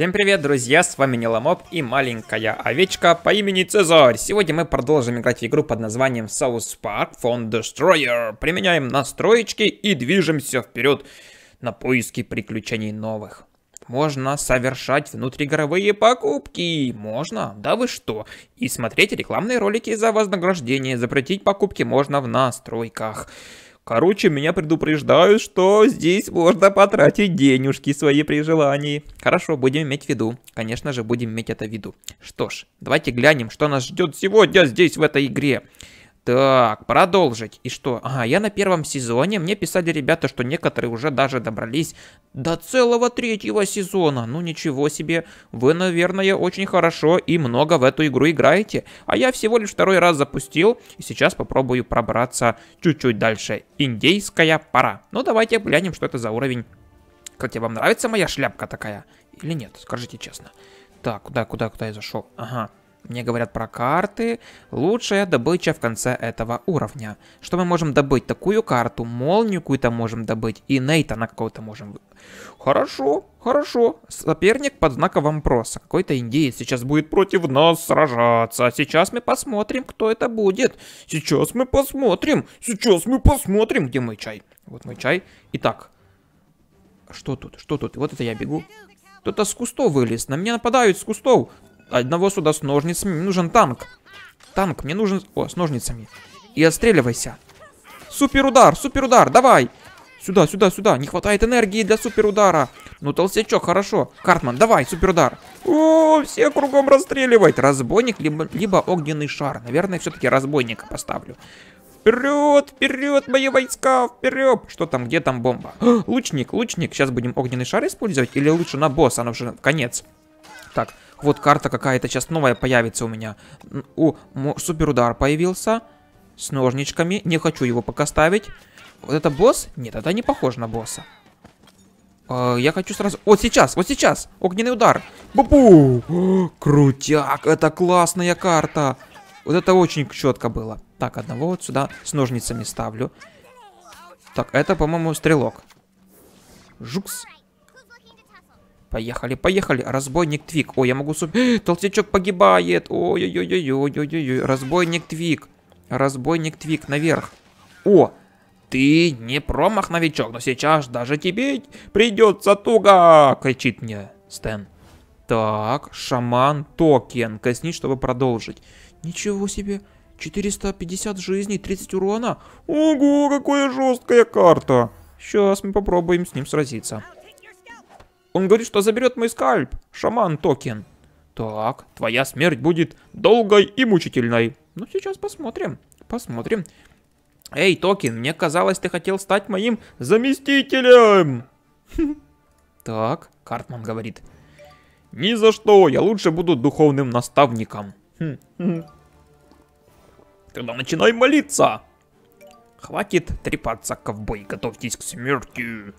Всем привет, друзья, с вами Неломоб и маленькая овечка по имени Цезарь. Сегодня мы продолжим играть в игру под названием South Park Phone Destroyer. Применяем настроечки и движемся вперед на поиски приключений новых. Можно совершать внутриигровые покупки. Можно, да вы что. И смотреть рекламные ролики за вознаграждение. Запретить покупки можно в настройках. Короче, меня предупреждают, что здесь можно потратить денежки свои при желании. Хорошо, будем иметь в виду. Конечно же, будем иметь это в виду. Что ж, давайте глянем, что нас ждет сегодня здесь в этой игре. Так, продолжить. И что? Ага, я на первом сезоне. Мне писали ребята, что некоторые уже даже добрались до целого третьего сезона. Ну ничего себе. Вы, наверное, очень хорошо и много в эту игру играете. А я всего лишь второй раз запустил. И сейчас попробую пробраться чуть-чуть дальше. Индейская пора. Ну давайте глянем, что это за уровень. Кстати, вам нравится моя шляпка такая? Или нет? Скажите честно. Так, куда, куда, куда я зашел? Ага. Мне говорят про карты. Лучшая добыча в конце этого уровня. Что мы можем добыть? Такую карту. Молнию какую-то можем добыть. И Нейтана какого-то можем... Хорошо, хорошо. Соперник под знаком вопроса. Какой-то индейец сейчас будет против нас сражаться. Сейчас мы посмотрим, кто это будет. Сейчас мы посмотрим. Сейчас мы посмотрим, где мой чай. Вот мой чай. Итак. Что тут? Что тут? Вот это я бегу. Кто-то с кустов вылез. На меня нападают с кустов одного сюда с ножницами. Мне нужен танк. Танк, мне нужен... О, с ножницами. И отстреливайся. Супер удар, супер удар, давай. Сюда, сюда, сюда. Не хватает энергии для супер удара. Ну, толстячок, хорошо. Картман, давай, супер удар. О, все кругом расстреливать. Разбойник, либо, либо огненный шар. Наверное, все-таки разбойника поставлю. Вперед, вперед, мои войска, вперед! Что там, где там бомба? О, а, лучник, лучник. Сейчас будем огненный шар использовать или лучше на босса, она уже конец. Так, вот карта какая-то сейчас новая появится у меня. О, суперудар появился. С ножничками. Не хочу его пока ставить. Вот это босс? Нет, это не похоже на босса. А, я хочу сразу... Вот сейчас, вот сейчас. Огненный удар. Бу-бу. Крутяк, это классная карта. Вот это очень четко было. Так, одного вот сюда с ножницами ставлю. Так, это, по-моему, стрелок. Жукс. Поехали, поехали. Разбойник Твик. О, я могу... Суп... Толстячок погибает. Ой-ой-ой-ой-ой-ой-ой. Разбойник Твик. Разбойник Твик наверх. О, ты не промах, новичок, но сейчас даже тебе придется туго, кричит мне Стэн. Так, шаман токен. Коснись, чтобы продолжить. Ничего себе. 450 жизней, 30 урона. Ого, какая жесткая карта. Сейчас мы попробуем с ним сразиться. Он говорит, что заберет мой скальп, шаман токен. Так, твоя смерть будет долгой и мучительной. Ну, сейчас посмотрим, посмотрим. Эй, Токин, мне казалось, ты хотел стать моим заместителем. Так, Картман говорит. Ни за что, я лучше буду духовным наставником. Хм, хм. Тогда начинай молиться. Хватит трепаться, ковбой, готовьтесь к смерти.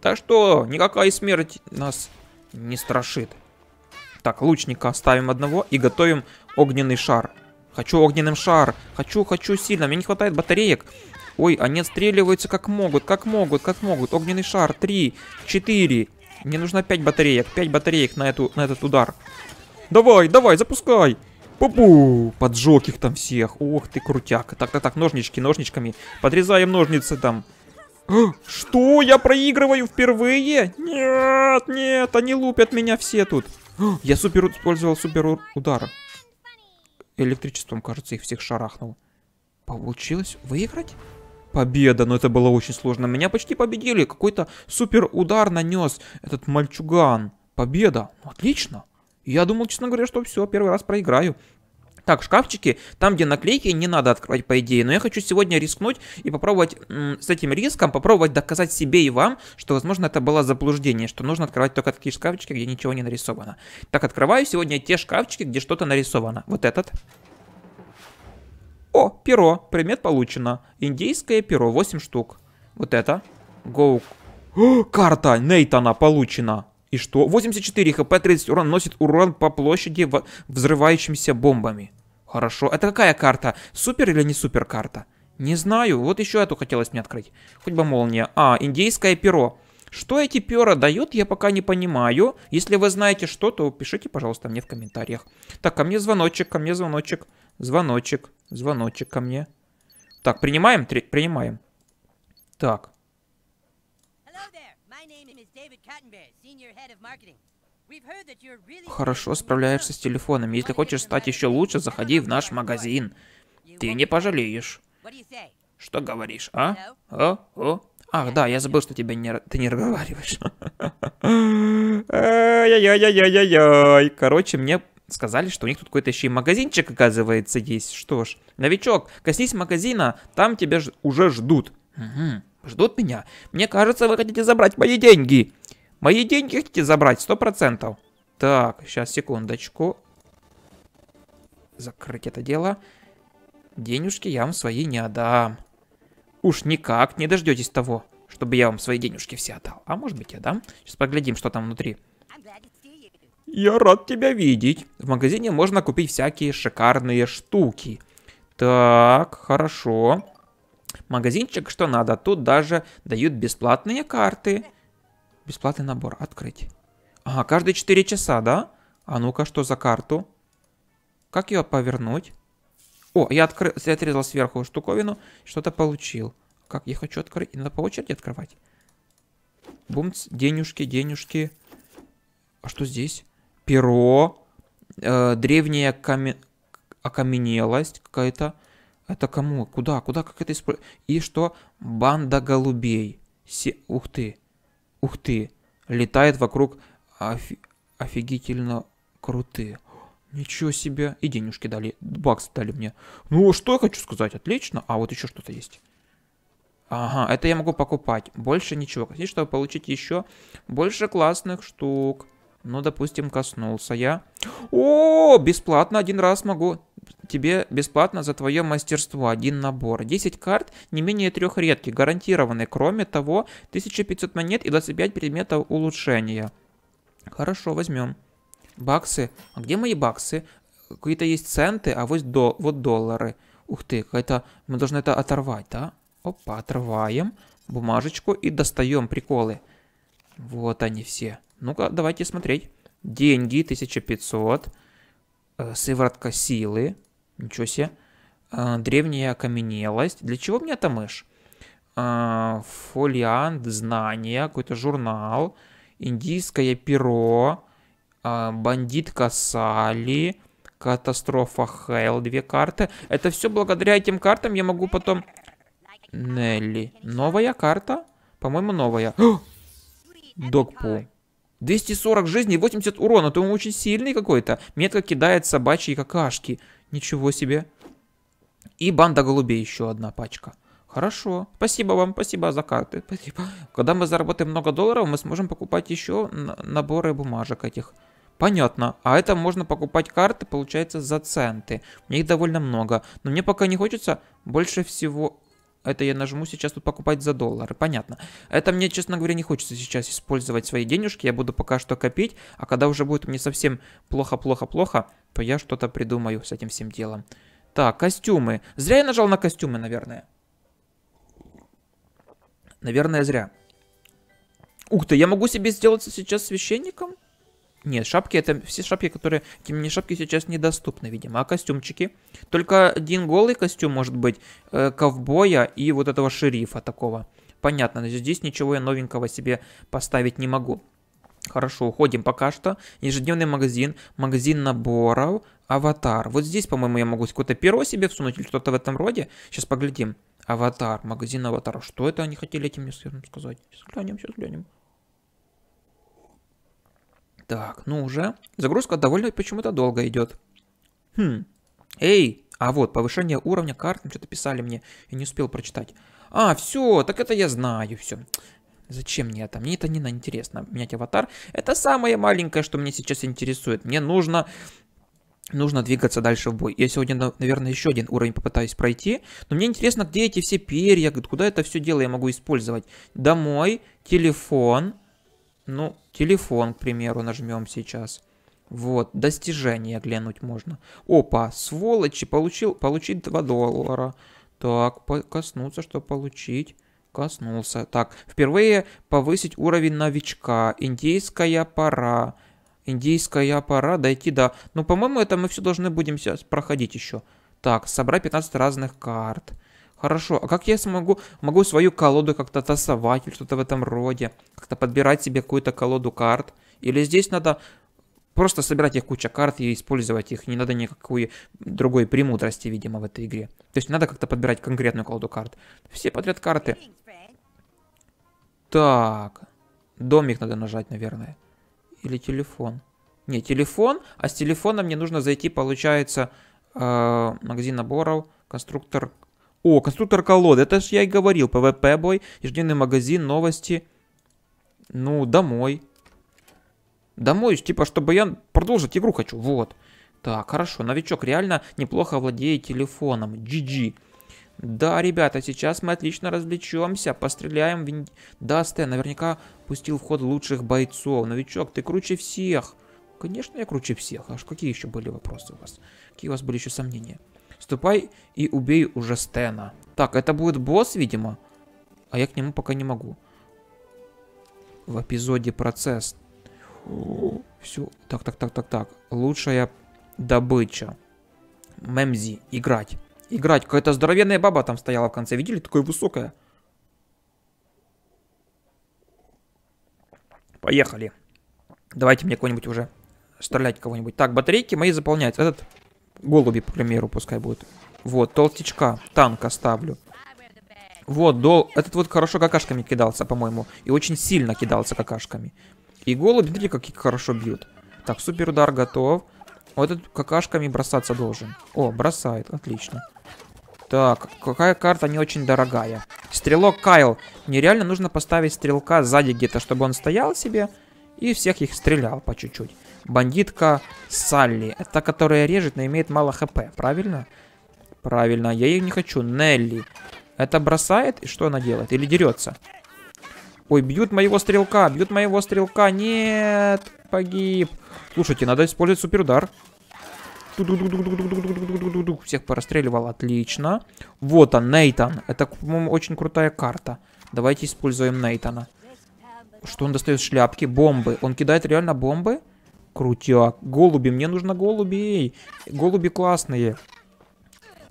Так что никакая смерть нас не страшит. Так, лучника ставим одного и готовим огненный шар. Хочу огненным шар. Хочу, хочу сильно. Мне не хватает батареек. Ой, они отстреливаются как могут, как могут, как могут. Огненный шар. Три, четыре. Мне нужно пять батареек. Пять батареек на, эту, на этот удар. Давай, давай, запускай. Пу-пу, поджег их там всех. Ох ты, крутяк. Так, так, так, ножнички, ножничками. Подрезаем ножницы там. Что? Я проигрываю впервые? Нет, нет, они лупят меня все тут. Я супер использовал супер удар. Электричеством, кажется, их всех шарахнул. Получилось выиграть? Победа, но это было очень сложно. Меня почти победили. Какой-то супер удар нанес этот мальчуган. Победа. Ну, отлично. Я думал, честно говоря, что все, первый раз проиграю. Так, шкафчики, там, где наклейки, не надо открывать, по идее. Но я хочу сегодня рискнуть и попробовать с этим риском, попробовать доказать себе и вам, что, возможно, это было заблуждение, что нужно открывать только такие шкафчики, где ничего не нарисовано. Так, открываю сегодня те шкафчики, где что-то нарисовано. Вот этот. О, перо. Предмет получено. Индийское перо, 8 штук. Вот это. Гоу. карта Нейтана получена. И что? 84 хп, 30 урон носит урон по площади взрывающимися бомбами. Хорошо. Это какая карта? Супер или не супер карта? Не знаю. Вот еще эту хотелось мне открыть. Хоть бы молния. А, индейское перо. Что эти перо дают, я пока не понимаю. Если вы знаете что, то пишите, пожалуйста, мне в комментариях. Так, ко мне звоночек, ко мне звоночек. Звоночек, звоночек ко мне. Так, принимаем? Три, принимаем. Так. Hello there. My name is David Хорошо справляешься с телефоном. Если хочешь стать еще лучше, заходи в наш магазин. Ты не пожалеешь. Что говоришь, а? О, о. Ах, да, я забыл, что тебя не, ты не разговариваешь. Ай-яй-яй-яй-яй-яй. Короче, мне сказали, что у них тут какой-то еще и магазинчик, оказывается, есть. Что ж, новичок, коснись магазина, там тебя уже ждут. Ждут меня? Мне кажется, вы хотите забрать мои деньги. Мои деньги хотите забрать? Сто процентов. Так, сейчас, секундочку. Закрыть это дело. Денежки я вам свои не отдам. Уж никак не дождетесь того, чтобы я вам свои денежки все отдал. А может быть, я дам? Сейчас поглядим, что там внутри. Я рад тебя видеть. В магазине можно купить всякие шикарные штуки. Так, хорошо. Магазинчик что надо. Тут даже дают бесплатные карты. Бесплатный набор. Открыть. Ага, каждые 4 часа, да? А ну-ка, что за карту? Как ее повернуть? О, я, откры... я отрезал сверху штуковину, что-то получил. Как? Я хочу открыть. Надо по очереди открывать. Бумц, денежки, денежки. А что здесь? Перо. Э, древняя камен... окаменелость какая-то. Это кому? Куда? Куда? Как это использовать? И что? Банда голубей. Се... Ух ты ух ты, летает вокруг офи офигительно крутые. Ничего себе. И денежки дали. Бакс дали мне. Ну, что я хочу сказать? Отлично. А вот еще что-то есть. Ага, это я могу покупать. Больше ничего. Хотите, чтобы получить еще больше классных штук. Ну, допустим, коснулся я. О, бесплатно один раз могу тебе бесплатно за твое мастерство один набор. 10 карт, не менее трех редких, гарантированные. Кроме того, 1500 монет и 25 предметов улучшения. Хорошо, возьмем. Баксы. А где мои баксы? Какие-то есть центы, а вот, до, вот доллары. Ух ты, какая-то... Мы должны это оторвать, да? Опа, отрываем бумажечку и достаем приколы. Вот они все. Ну-ка, давайте смотреть. Деньги 1500. Э, сыворотка силы Ничего себе. А, древняя окаменелость. Для чего мне это мышь? А, фолиант знания, какой-то журнал, индийское перо, а, бандитка Сали, катастрофа Хейл, две карты. Это все благодаря этим картам я могу потом... Нелли. Новая карта? По-моему, новая. Докпу, 240 жизней, 80 урона. Ты очень сильный какой-то. Метко кидает собачьи какашки. Ничего себе. И банда голубей еще одна пачка. Хорошо. Спасибо вам, спасибо за карты. Спасибо. Когда мы заработаем много долларов, мы сможем покупать еще наборы бумажек этих. Понятно. А это можно покупать карты, получается, за центы. У них довольно много. Но мне пока не хочется больше всего... Это я нажму сейчас тут покупать за доллары, понятно. Это мне, честно говоря, не хочется сейчас использовать свои денежки, я буду пока что копить, а когда уже будет мне совсем плохо-плохо-плохо, то я что-то придумаю с этим всем делом. Так, костюмы. Зря я нажал на костюмы, наверное. Наверное, зря. Ух ты, я могу себе сделаться сейчас священником? Нет, шапки это все шапки, которые... Эти мини-шапки сейчас недоступны, видимо. А костюмчики? Только один голый костюм может быть, э, ковбоя и вот этого шерифа такого. Понятно, здесь ничего я новенького себе поставить не могу. Хорошо, уходим пока что. Ежедневный магазин, магазин наборов, аватар. Вот здесь, по-моему, я могу какое-то перо себе всунуть или что-то в этом роде. Сейчас поглядим. Аватар, магазин аватара. Что это они хотели этим мне сказать? Сейчас глянем, сейчас глянем. Так, ну уже. Загрузка довольно почему-то долго идет. Хм. Эй, а вот, повышение уровня карт, ну, что-то писали мне, и не успел прочитать. А, все, так это я знаю, все. Зачем мне это? Мне это не на интересно менять аватар. Это самое маленькое, что меня сейчас интересует. Мне нужно нужно двигаться дальше в бой. Я сегодня, наверное, еще один уровень попытаюсь пройти, но мне интересно, где эти все перья, куда это все дело я могу использовать. Домой, телефон, ну, телефон, к примеру, нажмем сейчас. Вот, достижение глянуть можно. Опа, сволочи, получил, получить 2 доллара. Так, коснуться, что получить. Коснулся. Так, впервые повысить уровень новичка. Индийская пора. Индийская пора, дойти до... Ну, по-моему, это мы все должны будем сейчас проходить еще. Так, собрать 15 разных карт. Хорошо, а как я смогу, могу свою колоду как-то тасовать или что-то в этом роде? Как-то подбирать себе какую-то колоду карт? Или здесь надо просто собирать их куча карт и использовать их. Не надо никакой другой премудрости, видимо, в этой игре. То есть надо как-то подбирать конкретную колоду карт. Все подряд карты. Так. Домик надо нажать, наверное. Или телефон. Не, телефон. А с телефона мне нужно зайти, получается, э, магазин наборов, конструктор о, конструктор колоды. Это же я и говорил. ПВП бой, ежедневный магазин, новости. Ну, домой. Домой, типа, чтобы я продолжить игру хочу. Вот. Так, хорошо. Новичок реально неплохо владеет телефоном. GG. Да, ребята, сейчас мы отлично развлечемся, постреляем в... Да, Стэн, наверняка пустил в ход лучших бойцов. Новичок, ты круче всех. Конечно, я круче всех. Аж какие еще были вопросы у вас? Какие у вас были еще сомнения? Ступай и убей уже Стена. Так, это будет босс, видимо. А я к нему пока не могу. В эпизоде процесс. Все. Так, так, так, так, так. Лучшая добыча. Мемзи. Играть. Играть. Какая-то здоровенная баба там стояла в конце. Видели? такое высокая. Поехали. Давайте мне кого-нибудь уже стрелять кого-нибудь. Так, батарейки мои заполняются. Этот Голуби, к примеру, пускай будет. Вот, толстячка, танка ставлю. Вот, дол... этот вот хорошо какашками кидался, по-моему. И очень сильно кидался какашками. И голуби смотрите, как хорошо бьют. Так, супер удар готов. Вот этот какашками бросаться должен. О, бросает, отлично. Так, какая карта не очень дорогая. Стрелок Кайл. Мне реально нужно поставить стрелка сзади где-то, чтобы он стоял себе и всех их стрелял по чуть-чуть. Бандитка Салли. Это которая режет, но имеет мало хп, правильно? Правильно, я ее не хочу. Нелли. Это бросает, и что она делает? Или дерется? Ой, бьют моего стрелка, бьют моего стрелка. Нет, погиб. Слушайте, надо использовать суперудар. Всех порастреливал, отлично. Вот он, Нейтан. Это, по-моему, очень крутая карта. Давайте используем Нейтана. Что он достает? Шляпки, бомбы. Он кидает реально бомбы? Бомбы. Крутяк. А голуби, мне нужно голубей. Голуби классные.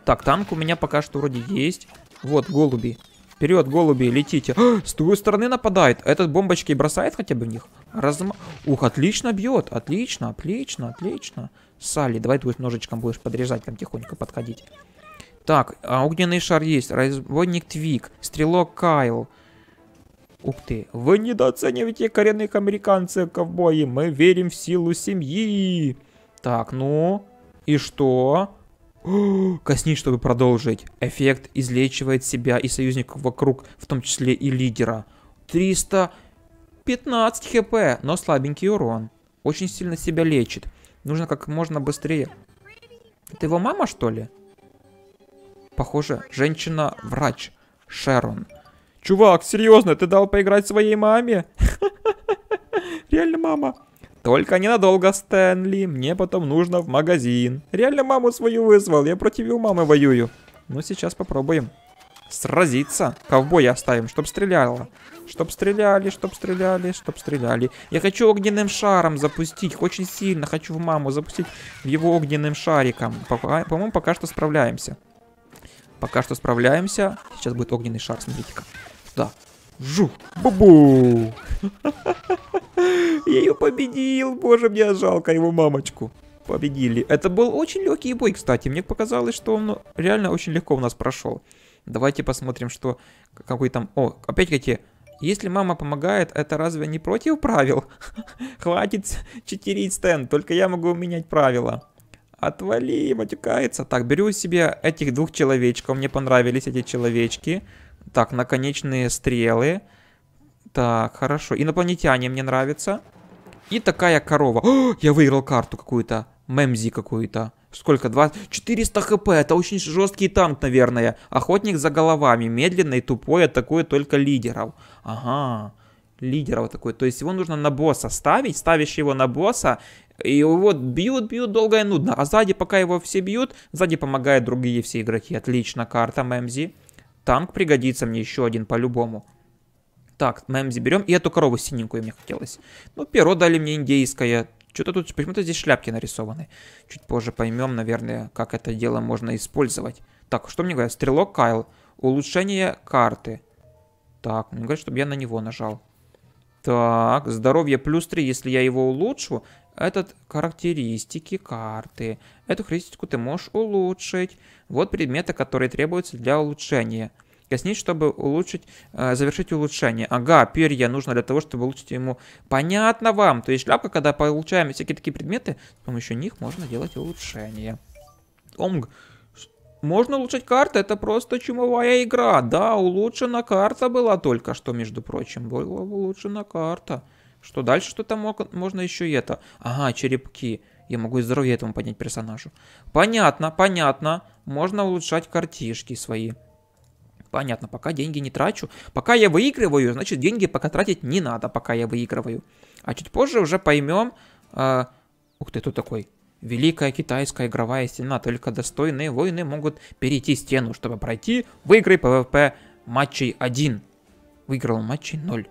Так, танк у меня пока что вроде есть. Вот, голуби. Вперед, голуби, летите. А, с той стороны нападает. Этот бомбочки бросает хотя бы в них? Разм... Ух, отлично бьет. Отлично, отлично, отлично. Салли, давай ты ножичком будешь подрезать, там тихонько подходить. Так, а огненный шар есть. Разводник Твик. Стрелок Кайл. Ух ты. Вы недооцениваете коренных американцев, ковбои. Мы верим в силу семьи. Так, ну. И что? Коснись, чтобы продолжить. Эффект излечивает себя и союзников вокруг, в том числе и лидера. 315 хп, но слабенький урон. Очень сильно себя лечит. Нужно как можно быстрее. Это его мама, что ли? Похоже, женщина-врач. Шерон. Чувак, серьезно, ты дал поиграть своей маме? Реально, мама. Только ненадолго, Стэнли. Мне потом нужно в магазин. Реально маму свою вызвал. Я против мамы воюю. Ну, сейчас попробуем сразиться. Ковбоя оставим, чтоб стреляло. Чтоб стреляли, чтоб стреляли, чтоб стреляли. Я хочу огненным шаром запустить. Очень сильно хочу в маму запустить в его огненным шариком. По-моему, по пока что справляемся. Пока что справляемся. Сейчас будет огненный шар, смотрите-ка. Да. Жух. Бабу. Я ее победил. Боже, мне жалко его мамочку. Победили. Это был очень легкий бой, кстати. Мне показалось, что он реально очень легко у нас прошел. Давайте посмотрим, что... Какой там... О, опять какие. Если мама помогает, это разве не против правил? Хватит читерить стенд, только я могу менять правила. Отвали, матюкается. Так, беру себе этих двух человечков. Мне понравились эти человечки. Так, наконечные стрелы. Так, хорошо. Инопланетяне мне нравятся. И такая корова. О, я выиграл карту какую-то. Мемзи какую-то. Сколько? 20... 400 хп. Это очень жесткий танк, наверное. Охотник за головами. медленный, тупой атакует только лидеров. Ага. Лидеров такой. То есть его нужно на босса ставить. Ставишь его на босса. И вот бьют, бьют долго и нудно. А сзади, пока его все бьют, сзади помогают другие все игроки. Отлично, карта Мемзи. Танк пригодится мне еще один по-любому. Так, Мэмзи берем. И эту корову синенькую мне хотелось. Ну, перо дали мне индейское. Что-то тут, почему-то здесь шляпки нарисованы. Чуть позже поймем, наверное, как это дело можно использовать. Так, что мне говорят? Стрелок Кайл. Улучшение карты. Так, мне говорят, чтобы я на него нажал. Так, здоровье плюс 3, если я его улучшу, этот характеристики карты. Эту характеристику ты можешь улучшить. Вот предметы, которые требуются для улучшения. Коснись, чтобы улучшить, э, завершить улучшение. Ага, перья нужно для того, чтобы улучшить ему. Понятно вам. То есть шляпка, когда получаем всякие такие предметы, с помощью них можно делать улучшение. Омг. Можно улучшить карты, это просто чумовая игра. Да, улучшена карта была только что, между прочим. Была улучшена карта. Что дальше? Что то можно еще это? Ага, черепки. Я могу и здоровье этому поднять персонажу. Понятно, понятно. Можно улучшать картишки свои. Понятно, пока деньги не трачу. Пока я выигрываю, значит деньги пока тратить не надо, пока я выигрываю. А чуть позже уже поймем... Э, а, ух ты, тут такой? Великая китайская игровая стена. Только достойные воины могут перейти стену, чтобы пройти. Выиграй ПВП матчей 1. Выиграл матчей 0.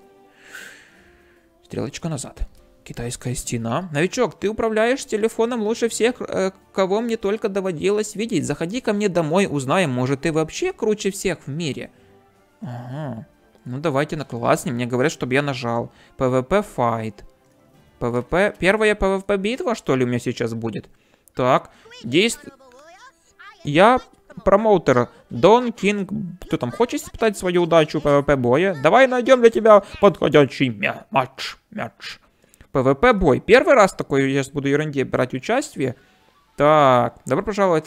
Стрелочка назад. Китайская стена. Новичок, ты управляешь телефоном лучше всех, э, кого мне только доводилось видеть. Заходи ко мне домой, узнаем, может ты вообще круче всех в мире. Ага. Ну давайте на классный. Мне говорят, чтобы я нажал. ПВП файт. ПВП. Первая ПВП битва, что ли, у меня сейчас будет? Так. Действ... Я промоутер Дон Кинг, кто там хочет испытать свою удачу в ПВП боя? Давай найдем для тебя подходящий мя матч, мяч. ПВП бой. Первый раз такой, я сейчас буду ерунде брать участие. Так, добро пожаловать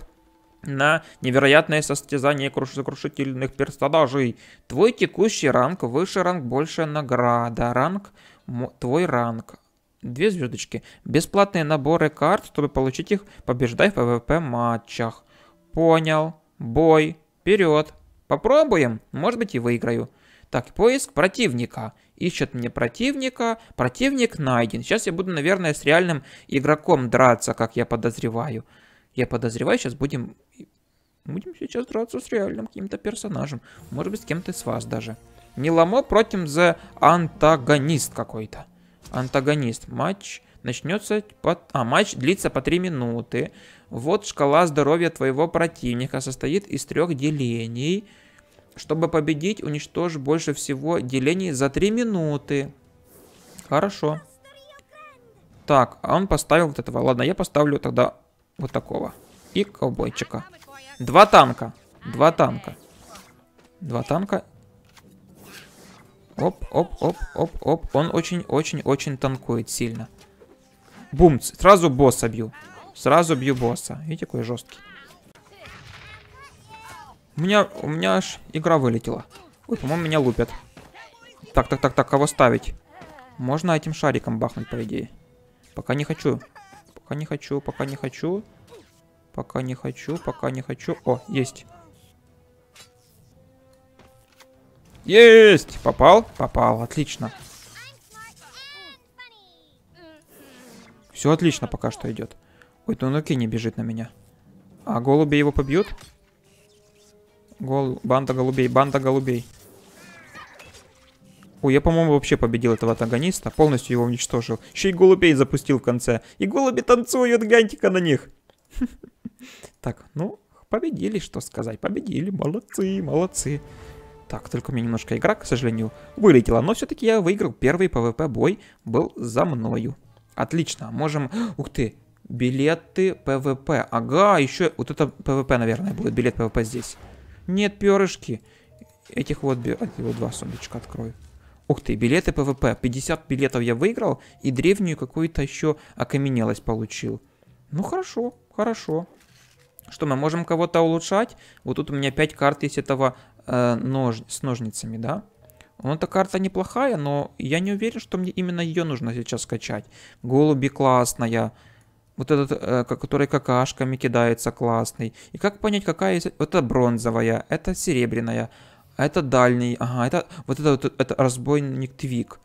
на невероятное состязание сокрушительных персонажей. Твой текущий ранг, выше ранг, большая награда. Ранг, твой ранг. Две звездочки. Бесплатные наборы карт, чтобы получить их, побеждай в ПВП матчах. Понял. Бой. Вперед. Попробуем. Может быть и выиграю. Так, поиск противника. Ищет мне противника. Противник найден. Сейчас я буду, наверное, с реальным игроком драться, как я подозреваю. Я подозреваю, сейчас будем... Будем сейчас драться с реальным каким-то персонажем. Может быть, с кем-то из вас даже. Не ломо против за антагонист какой-то. Антагонист. Матч начнется... По... А, матч длится по 3 минуты. Вот шкала здоровья твоего противника состоит из трех делений. Чтобы победить, уничтожь больше всего делений за 3 минуты. Хорошо. Так, а он поставил вот этого. Ладно, я поставлю тогда вот такого. И ковбойчика. Два танка. Два танка. Два танка. Оп, оп, оп, оп, оп. Он очень-очень-очень танкует сильно. Бум, сразу босса бью. Сразу бью босса. Видите, какой жесткий. У меня, у меня аж игра вылетела. Ой, по-моему, меня лупят. Так, так, так, так, кого ставить? Можно этим шариком бахнуть, по идее. Пока не хочу. Пока не хочу, пока не хочу. Пока не хочу, пока не хочу. О, есть. Есть! Попал? Попал, отлично. Все отлично пока что идет. Ой, то не бежит на меня. А голуби его побьют? Гол... Банда голубей, банда голубей. Ой, я, по-моему, вообще победил этого антагониста. Полностью его уничтожил. Еще и голубей запустил в конце. И голуби танцуют, гантика на них. Так, ну, победили, что сказать. Победили, молодцы, молодцы. Так, только мне немножко игра, к сожалению, вылетела. Но все-таки я выиграл. Первый ПВП-бой был за мною. Отлично, можем... Ух ты, билеты ПВП. Ага, еще вот это ПВП, наверное, будет. Билет ПВП здесь. Нет, перышки. Этих вот, б... Эти вот два сундучка открою. Ух ты, билеты ПВП. 50 билетов я выиграл, и древнюю какую-то еще окаменелость получил. Ну хорошо, хорошо. Что, мы можем кого-то улучшать? Вот тут у меня 5 карт есть этого э, нож... с ножницами, да? Ну, эта карта неплохая, но я не уверен, что мне именно ее нужно сейчас скачать. Голуби классная. Вот этот, э, который какашками кидается, классный. И как понять, какая из... Это бронзовая, это серебряная, а это дальний. Ага, это... Вот это, вот, это разбойник Твик.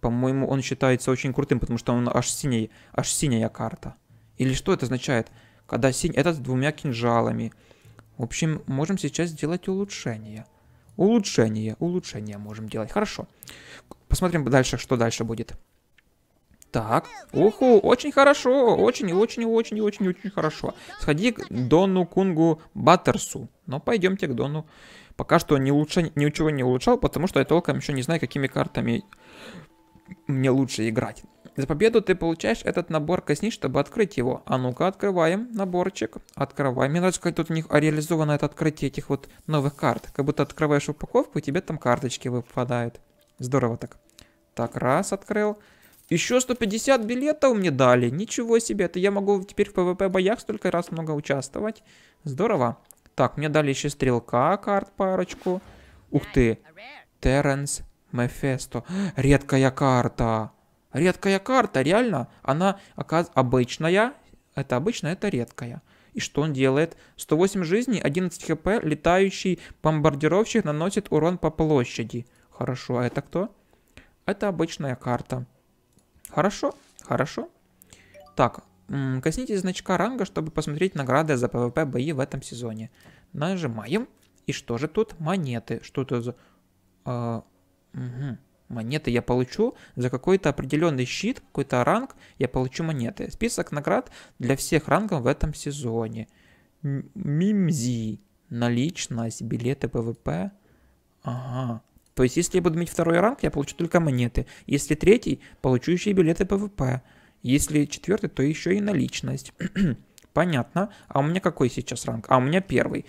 По-моему, он считается очень крутым, потому что он аж синий, аж синяя карта. Или что это означает? Когда синий? Это с двумя кинжалами. В общем, можем сейчас сделать улучшение. Улучшение, улучшение можем делать. Хорошо. Посмотрим дальше, что дальше будет. Так, уху, очень хорошо, очень-очень-очень-очень-очень хорошо. Сходи к Дону Кунгу Баттерсу. Но пойдемте к Дону. Пока что не улучша... ничего не улучшал, потому что я толком еще не знаю, какими картами мне лучше играть. За победу ты получаешь этот набор коснич, чтобы открыть его. А ну-ка, открываем наборчик. Открываем. Мне нравится, как тут у них а, реализовано это открытие этих вот новых карт. Как будто открываешь упаковку, и тебе там карточки выпадают. Здорово так. Так, раз открыл. Еще 150 билетов мне дали. Ничего себе. Это я могу теперь в ПВП боях столько раз много участвовать. Здорово. Так, мне дали еще стрелка карт парочку. Ух ты. Теренс Мефесто. Редкая карта. Редкая карта, реально, она оказ... обычная. Это обычная, это редкая. И что он делает? 108 жизней, 11 хп, летающий бомбардировщик наносит урон по площади. Хорошо, а это кто? Это обычная карта. Хорошо, хорошо. Так, коснитесь значка ранга, чтобы посмотреть награды за PvP бои в этом сезоне. Нажимаем. И что же тут? Монеты. Что это за... А, угу монеты я получу за какой-то определенный щит, какой-то ранг, я получу монеты. Список наград для всех рангов в этом сезоне. Мимзи, наличность, билеты ПВП. Ага. То есть, если я буду иметь второй ранг, я получу только монеты. Если третий, получу еще и билеты ПВП. Если четвертый, то еще и наличность. Понятно. А у меня какой сейчас ранг? А у меня первый.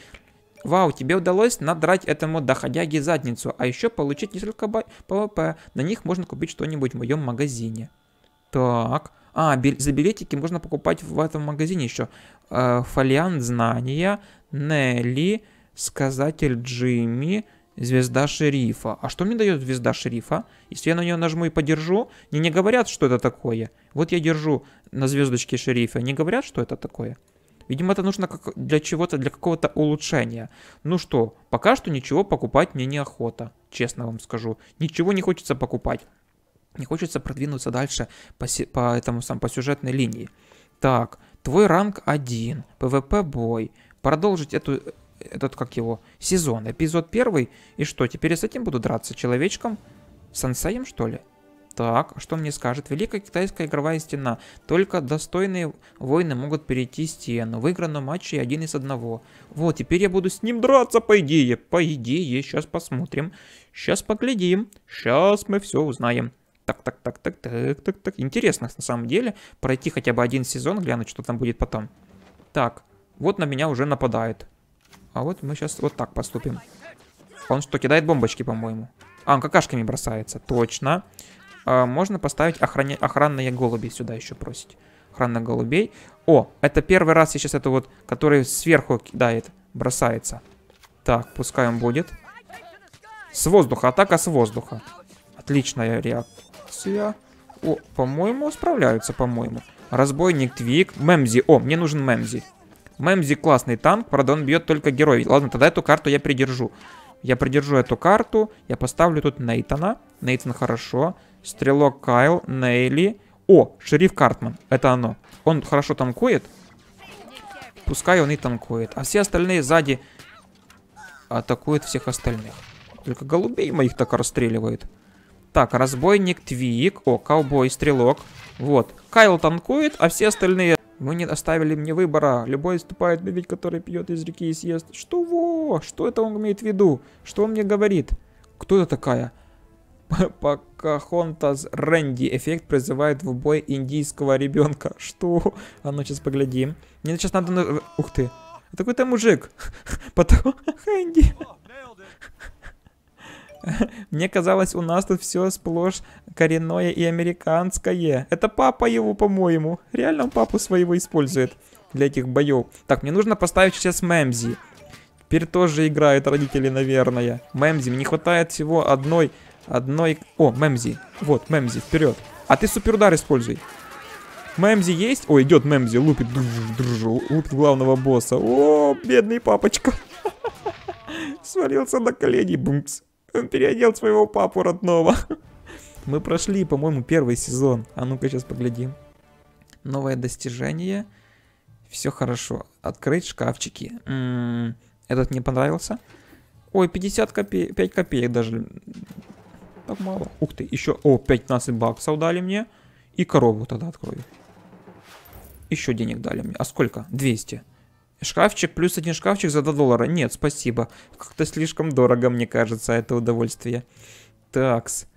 Вау, тебе удалось надрать этому доходяге задницу, а еще получить несколько ПВП. На них можно купить что-нибудь в моем магазине. Так. А, за билетики можно покупать в этом магазине еще. Э, Фолиант знания, Нелли, Сказатель Джимми, Звезда шерифа. А что мне дает звезда шерифа? Если я на нее нажму и подержу, мне не говорят, что это такое. Вот я держу на звездочке шерифа, не говорят, что это такое. Видимо, это нужно как для чего-то, для какого-то улучшения. Ну что, пока что ничего покупать мне неохота, честно вам скажу. Ничего не хочется покупать. Не хочется продвинуться дальше по, по этому сам по сюжетной линии. Так, твой ранг 1, ПВП бой. Продолжить эту этот, как его, сезон, эпизод первый. И что, теперь я с этим буду драться? Человечком? Сансаем, что ли? Так, а что мне скажет? Великая китайская игровая стена. Только достойные воины могут перейти стену. В игранном матче один из одного. Вот, теперь я буду с ним драться, по идее. По идее, сейчас посмотрим. Сейчас поглядим. Сейчас мы все узнаем. Так, так, так, так, так, так, так. Интересно, на самом деле, пройти хотя бы один сезон, глянуть, что там будет потом. Так, вот на меня уже нападает. А вот мы сейчас вот так поступим. Он что, кидает бомбочки, по-моему? А, он какашками бросается. Точно. А, можно поставить охраня... охранные голуби сюда еще просить. Охрана голубей. О, это первый раз я сейчас это вот, который сверху кидает, бросается. Так, пускай он будет. С воздуха, атака с воздуха. Отличная реакция. О, по-моему, справляются, по-моему. Разбойник Твик. Мемзи. О, мне нужен Мемзи. Мемзи классный танк, правда он бьет только героев. Ладно, тогда эту карту я придержу. Я придержу эту карту, я поставлю тут Нейтана. Нейтан хорошо. Стрелок Кайл, Нейли. О, шериф Картман. Это оно. Он хорошо танкует. Пускай он и танкует. А все остальные сзади атакуют всех остальных. Только голубей моих так расстреливают. Так, разбойник Твик. О, ковбой, стрелок. Вот. Кайл танкует, а все остальные... Вы не оставили мне выбора. Любой вступает на ведь, который пьет из реки и съест. Что во? Что это он имеет в виду? Что он мне говорит? Кто это такая? Покахонтас Рэнди эффект призывает в бой индийского ребенка. Что? А ну сейчас поглядим. Мне ну, сейчас надо... Ух ты. Это какой-то мужик. Потом... Хэнди. Мне казалось, у нас тут все сплошь коренное и американское. Это папа его, по-моему. Реально он папу своего использует для этих боев. Так, мне нужно поставить сейчас Мэмзи. Теперь тоже играют родители, наверное. Мэмзи, мне хватает всего одной Одной... О, Мемзи. Вот, Мемзи, вперед. А ты суперудар используй. Мемзи есть? О, идет Мемзи, лупит, друж, друж, лупит главного босса. О, бедный папочка. Свалился на колени, бумц. Он переодел своего папу родного. Мы прошли, по-моему, первый сезон. А ну-ка, сейчас поглядим. Новое достижение. Все хорошо. Открыть шкафчики. М-м, этот мне понравился. Ой, 50 копеек, 5 копеек даже так мало. Ух ты, еще, о, 15 баксов дали мне. И коробку тогда открою. Еще денег дали мне. А сколько? 200. Шкафчик плюс один шкафчик за 2 доллара. Нет, спасибо. Как-то слишком дорого, мне кажется, это удовольствие. Такс.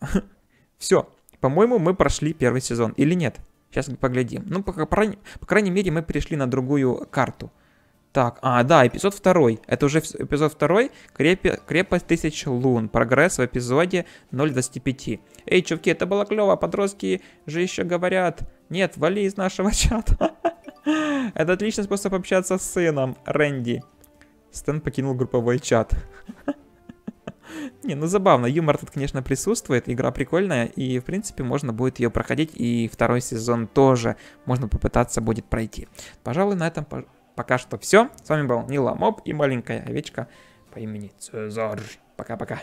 Все. По-моему, мы прошли первый сезон. Или нет? Сейчас поглядим. Ну, по, по, по крайней мере, мы перешли на другую карту. Так, а, да, эпизод второй. Это уже эпизод второй. Крепи, крепость тысяч лун. Прогресс в эпизоде 0.25. Эй, чуваки, это было клево. Подростки же еще говорят. Нет, вали из нашего чата. Это отличный способ общаться с сыном, Рэнди. Стэн покинул групповой чат. Не, ну забавно, юмор тут, конечно, присутствует, игра прикольная, и, в принципе, можно будет ее проходить, и второй сезон тоже можно попытаться будет пройти. Пожалуй, на этом пока что все. С вами был Нила Моб и маленькая овечка по имени Цезарь. Пока-пока.